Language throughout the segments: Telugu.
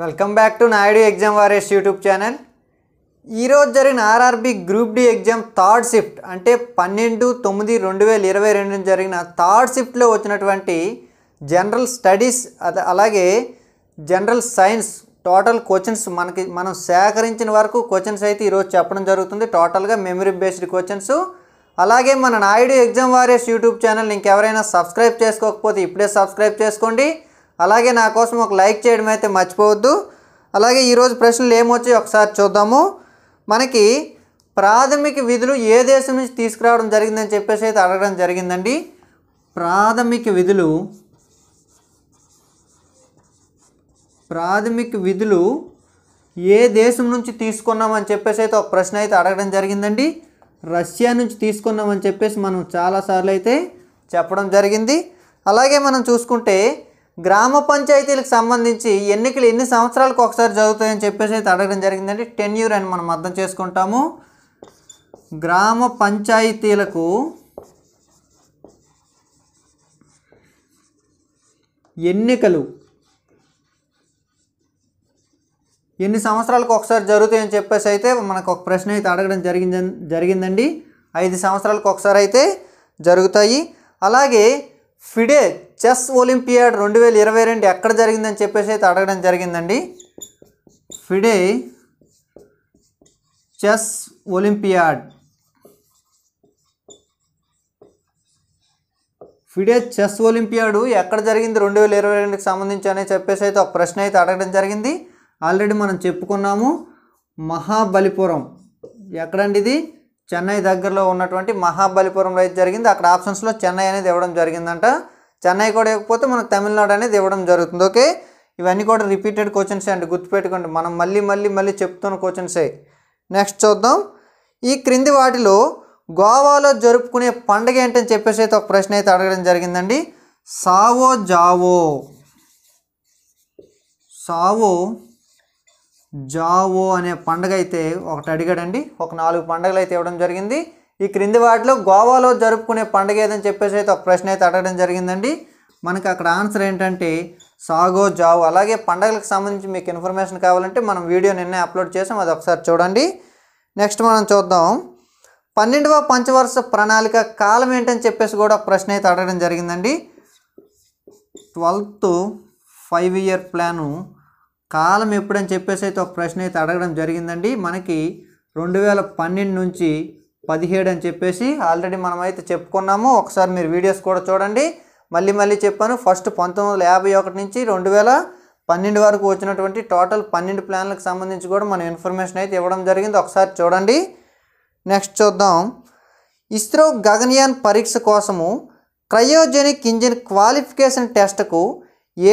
welcome back to Naidu exam warriors YouTube channel ఈరోజు జరిగిన RRB group D exam third shift అంటే పన్నెండు తొమ్మిది రెండు వేల ఇరవై రెండు జరిగిన థర్డ్ షిఫ్ట్లో వచ్చినటువంటి జనరల్ స్టడీస్ అలాగే జనరల్ సైన్స్ టోటల్ క్వశ్చన్స్ మనకి మనం సేకరించిన వరకు క్వశ్చన్స్ అయితే ఈరోజు చెప్పడం జరుగుతుంది టోటల్గా మెమరీ బేస్డ్ క్వశ్చన్స్ అలాగే మన Naidu exam warriors YouTube channel ఇంకెవరైనా సబ్స్క్రైబ్ చేసుకోకపోతే ఇప్పుడే సబ్స్క్రైబ్ చేసుకోండి అలాగే నా కోసం ఒక లైక్ చేయడం అయితే మర్చిపోవద్దు అలాగే ఈరోజు ప్రశ్నలు ఏమొచ్చాయి ఒకసారి చూద్దాము మనకి ప్రాథమిక విధులు ఏ దేశం నుంచి తీసుకురావడం జరిగిందని చెప్పేసి అయితే అడగడం జరిగిందండి ప్రాథమిక విధులు ప్రాథమిక విధులు ఏ దేశం నుంచి తీసుకున్నామని చెప్పేసి అయితే ఒక ప్రశ్న అయితే అడగడం జరిగిందండి రష్యా నుంచి తీసుకున్నామని చెప్పేసి మనం చాలాసార్లు అయితే చెప్పడం జరిగింది అలాగే మనం చూసుకుంటే గ్రామ పంచాయతీలకు సంబంధించి ఎన్నికలు ఎన్ని సంవత్సరాలకు ఒకసారి జరుగుతాయని చెప్పేసి అయితే అడగడం జరిగిందండి టెన్యూర్ అని మనం అర్థం చేసుకుంటాము గ్రామ పంచాయతీలకు ఎన్నికలు ఎన్ని సంవత్సరాలకు ఒకసారి జరుగుతాయని చెప్పేసి అయితే మనకు ఒక ప్రశ్న అయితే అడగడం జరిగింది జరిగిందండి ఐదు సంవత్సరాలకు ఒకసారి అయితే జరుగుతాయి అలాగే ఫిడే చెస్ ఒలింపియాడ్ రెండు వేల ఇరవై రెండు ఎక్కడ జరిగిందని చెప్పేసి అయితే అడగడం జరిగిందండి FIDE chess Olympiad FIDE chess Olympiad ఎక్కడ జరిగింది రెండు వేల ఇరవై రెండుకి సంబంధించి అని చెప్పేసి అయితే ఒక ప్రశ్న అయితే అడగడం జరిగింది ఆల్రెడీ మనం చెప్పుకున్నాము మహాబలిపురం ఎక్కడండి ఇది చెన్నై దగ్గరలో ఉన్నటువంటి మహాబలిపురంలో అయితే జరిగింది అక్కడ ఆప్షన్స్లో చెన్నై అనేది ఇవ్వడం జరిగిందంట చెన్నై కూడా ఇవ్వకపోతే మనకు తమిళనాడు అనేది ఇవ్వడం జరుగుతుంది ఓకే ఇవన్నీ కూడా రిపీటెడ్ క్వశ్చన్స్ అండి గుర్తుపెట్టుకోండి మనం మళ్ళీ మళ్ళీ మళ్ళీ చెప్తున్న క్వశ్చన్సే నెక్స్ట్ చూద్దాం ఈ క్రింది వాటిలో గోవాలో జరుపుకునే పండుగ ఏంటని చెప్పేసి అయితే ఒక ప్రశ్న అయితే అడగడం జరిగిందండి సావో జావో సావో జావో అనే పండుగ అయితే ఒకటి అడిగాడండి ఒక నాలుగు పండుగలు అయితే ఇవ్వడం జరిగింది ఈ క్రింది వాటిలో గోవాలో జరుపుకునే పండుగ ఏదని చెప్పేసి అయితే ఒక ప్రశ్న అయితే అడగడం జరిగిందండి మనకి అక్కడ ఆన్సర్ ఏంటంటే సాగో జావు అలాగే పండగలకు సంబంధించి మీకు ఇన్ఫర్మేషన్ కావాలంటే మనం వీడియో నిన్నే అప్లోడ్ చేసాం అది ఒకసారి చూడండి నెక్స్ట్ మనం చూద్దాం పన్నెండవ పంచవర్ష ప్రణాళిక కాలం ఏంటని చెప్పేసి కూడా ప్రశ్న అయితే అడగడం జరిగిందండి ట్వెల్త్ ఫైవ్ ఇయర్ ప్లాను కాలం ఎప్పుడని చెప్పేసి అయితే ఒక ప్రశ్న అయితే అడగడం జరిగిందండి మనకి రెండు వేల పన్నెండు నుంచి పదిహేడు అని చెప్పేసి ఆల్రెడీ మనమైతే చెప్పుకున్నాము ఒకసారి మీరు వీడియోస్ కూడా చూడండి మళ్ళీ మళ్ళీ చెప్పాను ఫస్ట్ పంతొమ్మిది యాభై ఒకటి నుంచి రెండు వేల పన్నెండు వరకు వచ్చినటువంటి టోటల్ పన్నెండు ప్లాన్లకు సంబంధించి కూడా మనం ఇన్ఫర్మేషన్ అయితే ఇవ్వడం జరిగింది ఒకసారి చూడండి నెక్స్ట్ చూద్దాం ఇస్రో గగన్యాన్ పరీక్ష కోసము క్రయోజెనిక్ ఇంజిన్ క్వాలిఫికేషన్ టెస్ట్కు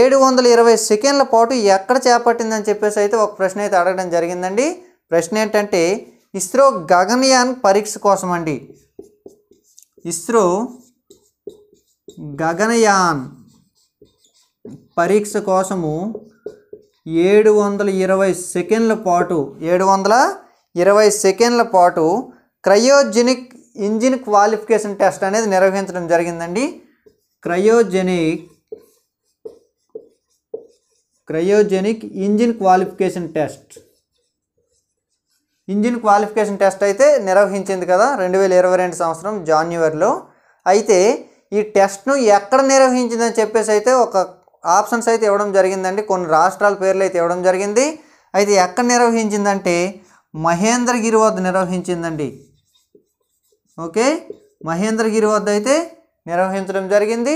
ఏడు వందల ఇరవై సెకండ్ల పాటు ఎక్కడ చేపట్టిందని చెప్పేసి అయితే ఒక ప్రశ్న అయితే అడగడం జరిగిందండి ప్రశ్న ఏంటంటే ఇస్రో గగన్యాన్ పరీక్ష కోసం అండి ఇస్రో గగనయాన్ పరీక్ష కోసము ఏడు వందల ఇరవై సెకండ్ల పాటు ఏడు వందల ఇరవై సెకండ్ల పాటు క్రయోజెనిక్ ఇంజిన్ క్వాలిఫికేషన్ టెస్ట్ అనేది నిర్వహించడం జరిగిందండి cryogenic cryogenic engine qualification test engine qualification test అయితే నిర్వహించింది కదా రెండు వేల ఇరవై రెండు సంవత్సరం జాన్యువరిలో అయితే ఈ టెస్ట్ను ఎక్కడ నిర్వహించిందని చెప్పేసి అయితే ఒక ఆప్షన్స్ అయితే ఇవ్వడం జరిగిందండి కొన్ని రాష్ట్రాల పేర్లు అయితే ఇవ్వడం జరిగింది అయితే ఎక్కడ నిర్వహించిందంటే మహేంద్రగిరి వద్ద నిర్వహించిందండి ఓకే మహేంద్రగిరి వద్ద అయితే నిర్వహించడం జరిగింది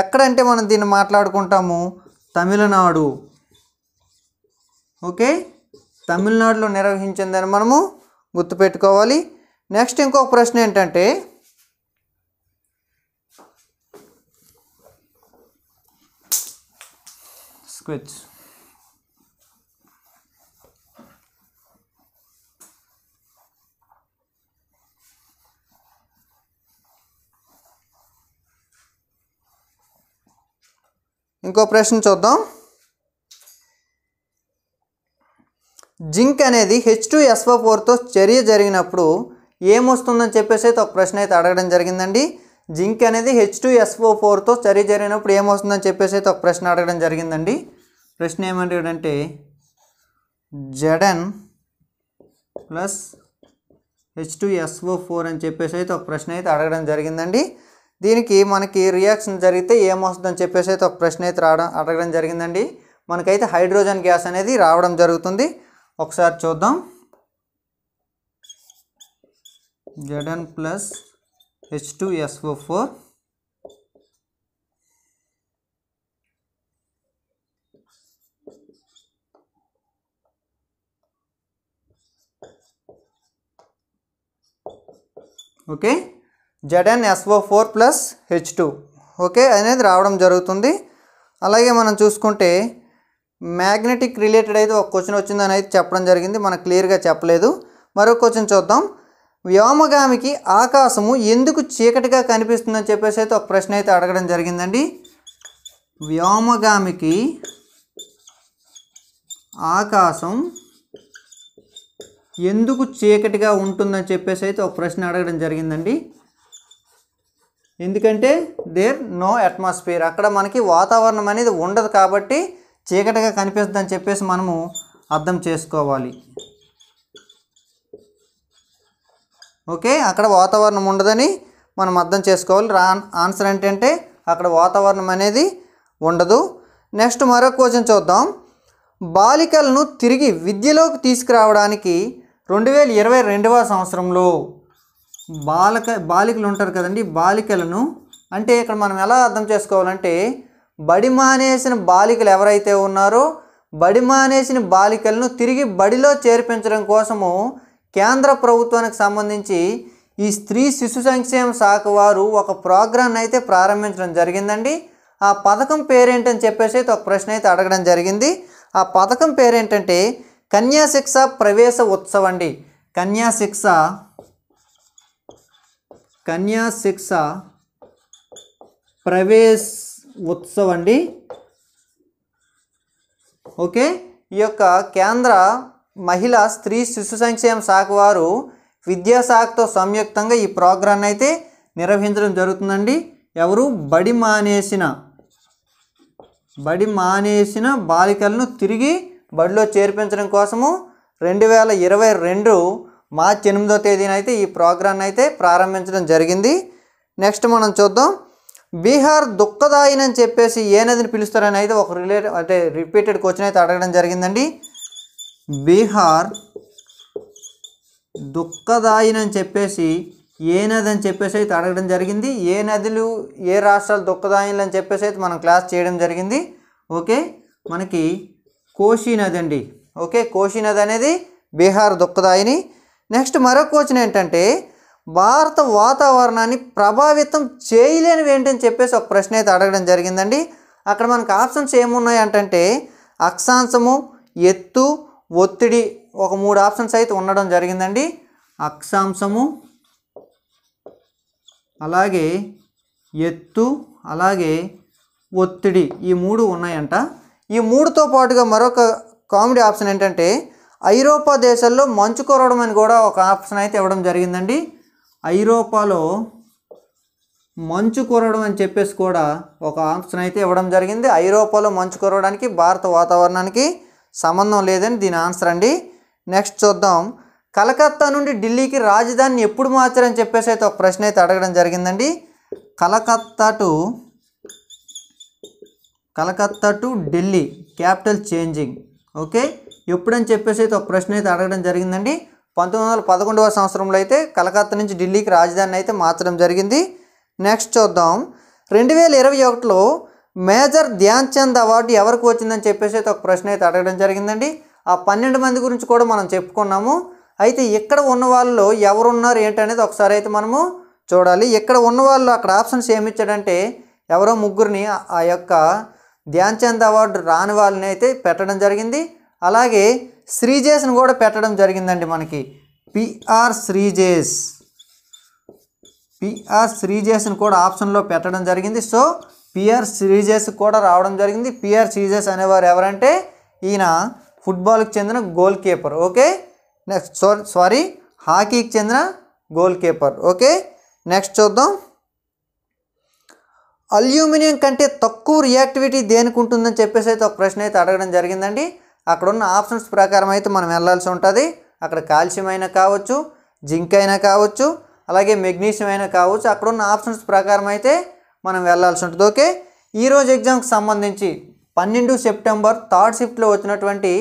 ఎక్కడంటే మనం దీన్ని మాట్లాడుకుంటాము తమిళనాడు ఓకే తమిళనాడులో నిర్వహించిందని మనము గుర్తుపెట్టుకోవాలి నెక్స్ట్ ఇంకొక ప్రశ్న ఏంటంటే స్క్విచ్ ఇంకో ప్రశ్న చూద్దాం జింక్ అనేది హెచ్ టూ ఎస్ఓ ఫోర్తో చర్య జరిగినప్పుడు ఏమొస్తుందని చెప్పేసి అయితే ఒక ప్రశ్న అయితే అడగడం జరిగిందండి జింక్ అనేది హెచ్ టూ ఎస్ఓ ఫోర్తో చర్య జరిగినప్పుడు ఏమొస్తుందని చెప్పేసి అయితే ఒక ప్రశ్న అడగడం జరిగిందండి ప్రశ్న ఏమంటాడంటే ZN plus H two SO four అని చెప్పేసి అయితే ఒక ప్రశ్న అయితే అడగడం జరిగిందండి దీనికి మనకి రియాక్షన్ జరిగితే ఏమొస్తుందని చెప్పేసి అయితే ఒక ప్రశ్న అయితే రావడం అడగడం జరిగిందండి మనకైతే హైడ్రోజన్ గ్యాస్ అనేది రావడం జరుగుతుంది ఒకసారి చూద్దాం ZN plus H two SO four okay ZN SO four plus H two okay అనేది రావడం జరుగుతుంది అలాగే మనం చూసుకుంటే మ్యాగ్నెటిక్ రిలేటెడ్ అయితే ఒక క్వశ్చన్ వచ్చిందని అయితే చెప్పడం జరిగింది మనకు క్లియర్గా చెప్పలేదు మరో క్వశ్చన్ చూద్దాం వ్యోమగామికి ఆకాశము ఎందుకు చీకటిగా కనిపిస్తుందని చెప్పేసి అయితే ఒక ప్రశ్న అయితే అడగడం జరిగిందండి వ్యోమగామికి ఆకాశం ఎందుకు చీకటిగా ఉంటుందని చెప్పేసి అయితే ఒక ప్రశ్న అడగడం జరిగిందండి ఎందుకంటే దేర్ నో అట్మాస్ఫియర్ అక్కడ మనకి వాతావరణం అనేది ఉండదు కాబట్టి చీకటిగా కనిపిస్తుందని చెప్పేసి మనము అర్థం చేసుకోవాలి ఓకే అక్కడ వాతావరణం ఉండదని మనం అర్థం చేసుకోవాలి రా ఆన్సర్ ఏంటంటే అక్కడ వాతావరణం అనేది ఉండదు నెక్స్ట్ మరో క్వశ్చన్ చూద్దాం బాలికలను తిరిగి విద్యలోకి తీసుకురావడానికి రెండు వేల ఇరవై రెండవ సంవత్సరంలో బాలక బాలికలు ఉంటారు కదండి బాలికలను అంటే ఇక్కడ మనం ఎలా అర్థం చేసుకోవాలంటే బడి మానేసిన బాలికలు ఎవరైతే ఉన్నారో బడి మానేసిన బాలికలను తిరిగి బడిలో చేర్పించడం కోసము కేంద్ర ప్రభుత్వానికి సంబంధించి ఈ స్త్రీ శిశు సంక్షేమ శాఖ వారు ఒక ప్రోగ్రాంను అయితే ప్రారంభించడం జరిగిందండి ఆ పథకం పేరేంటని చెప్పేసి అయితే ఒక ప్రశ్న అయితే అడగడం జరిగింది ఆ పథకం పేరేంటంటే కన్యాశిక్ష ప్రవేశ ఉత్సవం అండి కన్యాశిక్ష కన్యాశిక్ష ప్రవేశ ఉత్సవం అండి ఓకే ఈ యొక్క కేంద్ర మహిళా స్త్రీ శిశు సంక్షేమ శాఖ వారు విద్యాశాఖతో సంయుక్తంగా ఈ ప్రోగ్రాన్ని అయితే నిర్వహించడం జరుగుతుందండి ఎవరు బడి మానేసిన బడి మానేసిన బాలికలను తిరిగి బడిలో చేర్పించడం కోసము రెండు వేల ఇరవై రెండు మార్చి ఎనిమిదో తేదీన అయితే ఈ ప్రోగ్రాన్ని అయితే ప్రారంభించడం జరిగింది నెక్స్ట్ మనం చూద్దాం బీహార్ దుఃఖదాయిని అని చెప్పేసి ఏ నదిని పిలుస్తారని అయితే ఒక రిలేట్ అంటే రిపీటెడ్ క్వశ్చన్ అయితే అడగడం జరిగిందండి బీహార్ దుఃఖదాయిని అని చెప్పేసి ఏ నది అని చెప్పేసి అయితే అడగడం జరిగింది ఏ నదులు ఏ రాష్ట్రాలు దుఃఖదాయిలు అని చెప్పేసి అయితే మనం క్లాస్ చేయడం జరిగింది ఓకే మనకి కోశీ నది అండి ఓకే కోశీ నది అనేది బీహార్ దుఃఖదాయిని నెక్స్ట్ మరో క్వశ్చన్ ఏంటంటే భారత వాతావరణాన్ని ప్రభావితం చేయలేనివి ఏంటని చెప్పేసి ఒక ప్రశ్న అయితే అడగడం జరిగిందండి అక్కడ మనకు ఆప్షన్స్ ఏమున్నాయి అంటే అక్షాంశము ఎత్తు ఒత్తిడి ఒక మూడు ఆప్షన్స్ అయితే ఉండడం జరిగిందండి అక్షాంశము అలాగే ఎత్తు అలాగే ఒత్తిడి ఈ మూడు ఉన్నాయంట ఈ మూడుతో పాటుగా మరొక కామెడీ ఆప్షన్ ఏంటంటే ఐరోపా దేశాల్లో మంచు కొరవడం అని కూడా ఒక ఆప్షన్ అయితే ఇవ్వడం జరిగిందండి ఐరోపాలో మంచు కురవడం అని చెప్పేసి కూడా ఒక ఆప్షన్ అయితే ఇవ్వడం జరిగింది ఐరోపాలో మంచు కురవడానికి భారత వాతావరణానికి సంబంధం లేదని దీని ఆన్సర్ అండి నెక్స్ట్ చూద్దాం కలకత్తా నుండి ఢిల్లీకి రాజధానిని ఎప్పుడు మార్చారని చెప్పేసి అయితే ఒక ప్రశ్న అయితే అడగడం జరిగిందండి Calcutta to Calcutta to Delhi capital changing okay ఎప్పుడని చెప్పేసి అయితే ఒక ప్రశ్న అయితే అడగడం జరిగిందండి పంతొమ్మిది వందల పదకొండవ సంవత్సరంలో అయితే కలకత్తా నుంచి ఢిల్లీకి రాజధాని అయితే మార్చడం జరిగింది నెక్స్ట్ చూద్దాం రెండు వేల ఇరవై ఒకటిలో మేజర్ ధ్యాన్ చంద్ అవార్డు ఎవరికి వచ్చిందని చెప్పేసి అయితే ఒక ప్రశ్న అయితే అడగడం జరిగిందండి ఆ పన్నెండు మంది గురించి కూడా మనం చెప్పుకున్నాము అయితే ఇక్కడ ఉన్న వాళ్ళు ఎవరున్నారు ఏంటనేది ఒకసారి అయితే మనము చూడాలి ఇక్కడ ఉన్న వాళ్ళు అక్కడ ఆప్షన్స్ ఏమి ఇచ్చాడంటే ఎవరో ముగ్గురిని ఆ యొక్క ధ్యాన్ చంద్ అవార్డు రాని వాళ్ళని అయితే పెట్టడం జరిగింది అలాగే శ్రీజేష్ని కూడా పెట్టడం జరిగిందండి మనకి పిఆర్ శ్రీజేస్ పిఆర్ శ్రీజేష్ని కూడా ఆప్షన్లో పెట్టడం జరిగింది సో పిఆర్ శ్రీజేస్ కూడా రావడం జరిగింది పిఆర్ శ్రీజేస్ అనేవారు ఎవరంటే ఈయన ఫుట్బాల్కి చెందిన goal keeper okay next sorry sorry హాకీకి చెందిన గోల్ కీపర్ ఓకే నెక్స్ట్ చూద్దాం అల్యూమినియం కంటే తక్కువ రియాక్టివిటీ దేనికి ఉంటుందని చెప్పేసి అయితే ఒక ప్రశ్న అయితే అడగడం జరిగిందండి అక్కడ ఉన్న ఆప్షన్స్ ప్రకారం అయితే మనం వెళ్ళాల్సి ఉంటుంది అక్కడ కాల్షియం అయినా కావచ్చు జింక్ అయినా కావచ్చు అలాగే మెగ్నీషియం అయినా కావచ్చు అక్కడ ఉన్న ఆప్షన్స్ ప్రకారం అయితే మనం వెళ్ళాల్సి ఉంటుంది ఓకే ఈరోజు ఎగ్జామ్కి సంబంధించి పన్నెండు సెప్టెంబర్ థర్డ్ షిఫ్ట్లో వచ్చినటువంటి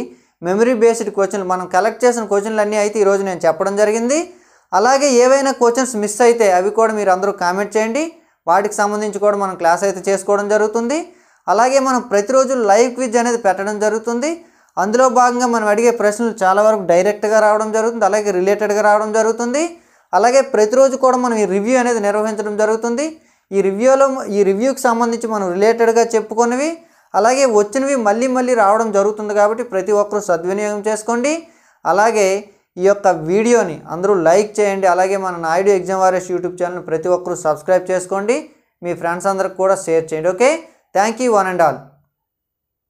మెమరీ బేస్డ్ క్వశ్చన్లు మనం కలెక్ట్ చేసిన క్వశ్చన్లు అన్నీ అయితే ఈరోజు నేను చెప్పడం జరిగింది అలాగే ఏవైనా క్వశ్చన్స్ మిస్ అయితే అవి కూడా మీరు అందరూ కామెంట్ చేయండి వాటికి సంబంధించి కూడా మనం క్లాస్ అయితే చేసుకోవడం జరుగుతుంది అలాగే మనం ప్రతిరోజు లైవ్ క్విజ్ అనేది పెట్టడం జరుగుతుంది అందులో భాగంగా మనం అడిగే ప్రశ్నలు చాలా వరకు డైరెక్ట్గా రావడం జరుగుతుంది అలాగే రిలేటెడ్గా రావడం జరుగుతుంది అలాగే ప్రతిరోజు కూడా మనం ఈ రివ్యూ అనేది నిర్వహించడం జరుగుతుంది ఈ రివ్యూలో ఈ రివ్యూకి సంబంధించి మనం రిలేటెడ్గా చెప్పుకున్నవి అలాగే వచ్చినవి మళ్ళీ మళ్ళీ రావడం జరుగుతుంది కాబట్టి ప్రతి ఒక్కరూ సద్వినియోగం చేసుకోండి అలాగే ఈ యొక్క వీడియోని అందరూ లైక్ చేయండి అలాగే మన Naidu exam warriors YouTube channel ప్రతి ఒక్కరూ సబ్స్క్రైబ్ చేసుకోండి మీ ఫ్రెండ్స్ అందరికి కూడా షేర్ చేయండి okay thank you one and all